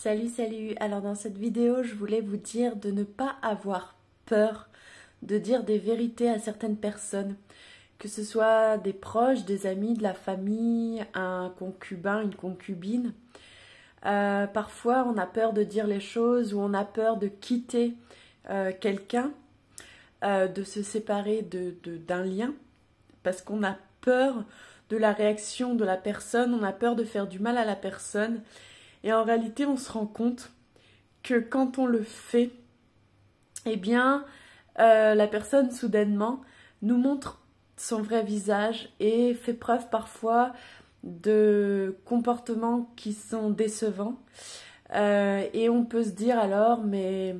Salut, salut Alors dans cette vidéo, je voulais vous dire de ne pas avoir peur de dire des vérités à certaines personnes, que ce soit des proches, des amis, de la famille, un concubin, une concubine. Euh, parfois, on a peur de dire les choses ou on a peur de quitter euh, quelqu'un, euh, de se séparer d'un lien, parce qu'on a peur de la réaction de la personne, on a peur de faire du mal à la personne. Et en réalité, on se rend compte que quand on le fait, eh bien, euh, la personne soudainement nous montre son vrai visage et fait preuve parfois de comportements qui sont décevants. Euh, et on peut se dire alors, mais...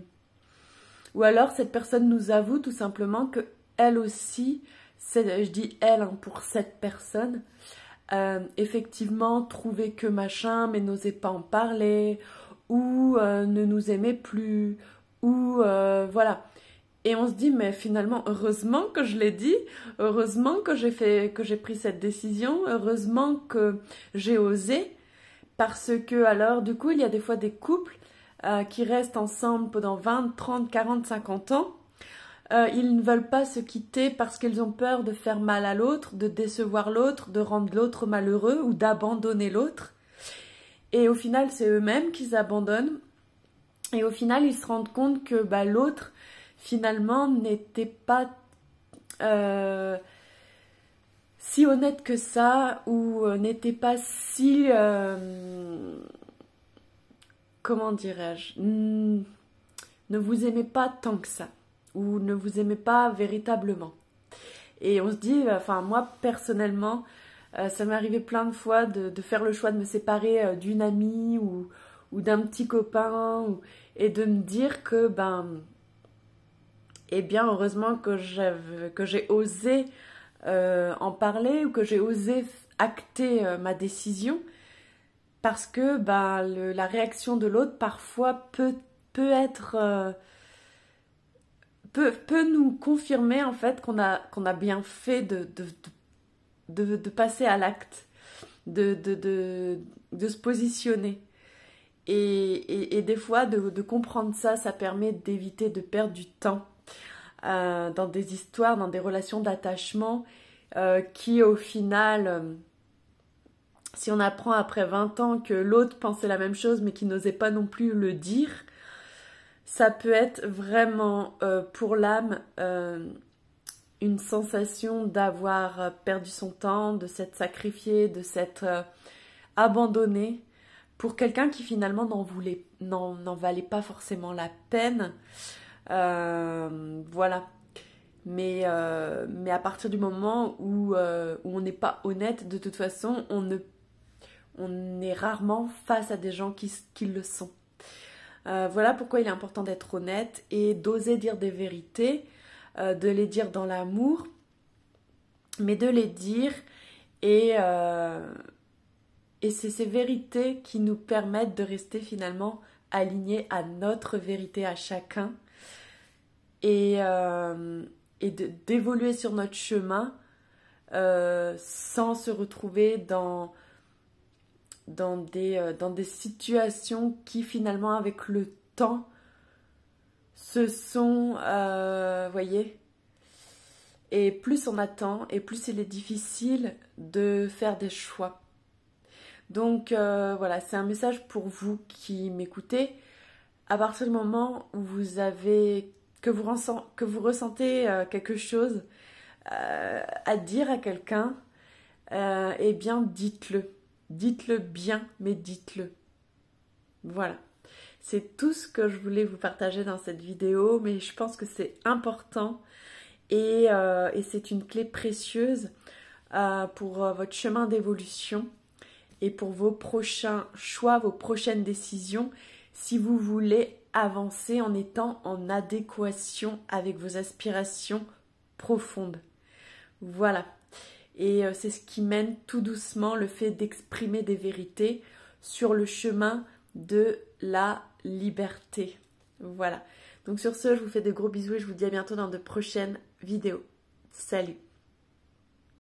Ou alors cette personne nous avoue tout simplement que elle aussi, je dis elle hein, pour cette personne, euh, effectivement trouver que machin mais n'osait pas en parler ou euh, ne nous aimait plus ou euh, voilà. Et on se dit mais finalement heureusement que je l'ai dit, heureusement que j'ai fait que j'ai pris cette décision, heureusement que j'ai osé parce que alors du coup il y a des fois des couples qui restent ensemble pendant 20, 30, 40, 50 ans euh, ils ne veulent pas se quitter parce qu'ils ont peur de faire mal à l'autre, de décevoir l'autre, de rendre l'autre malheureux ou d'abandonner l'autre. Et au final, c'est eux-mêmes qu'ils abandonnent. Et au final, ils se rendent compte que bah, l'autre, finalement, n'était pas euh, si honnête que ça ou euh, n'était pas si... Euh, comment dirais-je hmm, Ne vous aimait pas tant que ça ou ne vous aimez pas véritablement. Et on se dit, enfin moi personnellement, euh, ça m'est arrivé plein de fois de, de, faire le choix de me séparer euh, d'une amie ou, ou d'un petit copain ou, et de me dire que ben eh bien heureusement que j'ai osé euh, en parler ou que j'ai osé acter ma décision parce que ben la réaction de l'autre parfois peut, peut être peut, nous confirmer en fait qu'on a, qu'on a bien fait de, de, de, passer à l'acte, de, de, se positionner. Et, et, des fois, de, comprendre ça, ça permet d'éviter de perdre du temps euh, dans des histoires, dans des relations d'attachement euh, qui au final... Euh, si on apprend après 20 ans que l'autre pensait la même chose mais qu'il n'osait pas non plus le dire, ça peut être vraiment euh, pour l'âme euh, une sensation d'avoir euh, perdu son temps, de s'être sacrifié, de s'être abandonné pour quelqu'un qui finalement n'en n'en valait pas forcément la peine. voilà. Mais, mais à partir du moment où, on n'est pas honnête, de toute façon, on, ne, on est rarement face à des gens qui le sont. Euh, voilà pourquoi il est important d'être honnête et d'oser dire des vérités, euh, de les dire dans l'amour, mais de les dire euh, et, c'est ces vérités qui nous permettent de rester finalement alignés à notre vérité à chacun et, et d'évoluer sur notre chemin sans se retrouver dans dans des, euh, dans des situations qui finalement avec le temps se sont, euh, voyez, et plus on attend et plus il est difficile de faire des choix. Donc euh, voilà, c'est un message pour vous qui m'écoutez. À partir du moment où vous avez que vous, que vous ressentez euh, quelque chose à dire à quelqu'un, et eh bien dites-le Dites-le bien, mais dites-le. Voilà. C'est tout ce que je voulais vous partager dans cette vidéo, mais je pense que c'est important et, euh, c'est une clé précieuse euh, pour euh, votre chemin d'évolution et pour vos prochains choix, vos prochaines décisions, si vous voulez avancer en étant en adéquation avec vos aspirations profondes. Voilà. Et euh, c'est ce qui mène tout doucement le fait d'exprimer des vérités sur le chemin de la liberté. Voilà. Donc sur ce, je vous fais de gros bisous et je vous dis à bientôt dans de prochaines vidéos. Salut